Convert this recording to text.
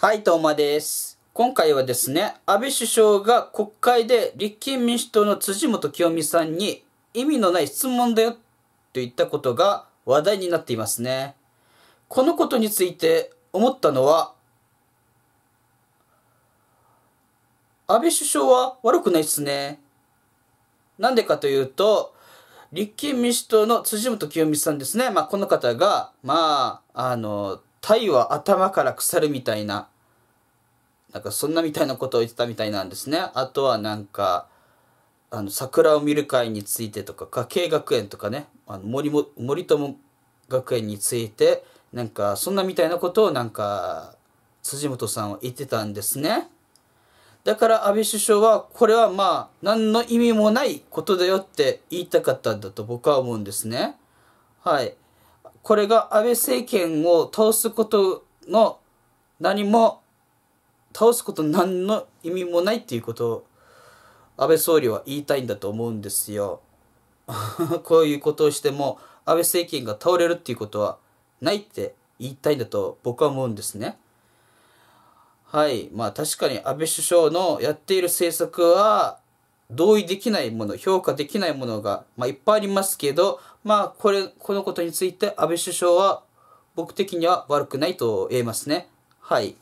はい、う間です。今回はですね、安倍首相が国会で立憲民主党の辻元清美さんに意味のない質問だよと言ったことが話題になっていますね。このことについて思ったのは、安倍首相は悪くないっすね。なんでかというと、立憲民主党の辻元清美さんですね。まあ、この方が、まあ、あの、タイは頭から腐るみたいな、なんかそんなみたいなことを言ってたみたいなんですね。あとはなんか、あの、桜を見る会についてとか、家計学園とかね、あの森も森友学園について、なんか、そんなみたいなことをなんか、辻元さんは言ってたんですね。だから安倍首相は、これはまあ、何の意味もないことだよって言いたかったんだと僕は思うんですね。はい。これが安倍政権を倒すことの何も倒すこと何の意味もないっていうことを安倍総理は言いたいんだと思うんですよ。こういうことをしても安倍政権が倒れるっていうことはないって言いたいんだと僕は思うんですね。はい。まあ確かに安倍首相のやっている政策は同意できないもの、評価できないものが、まあ、いっぱいありますけど、まあ、これ、このことについて安倍首相は僕的には悪くないと言えますね。はい。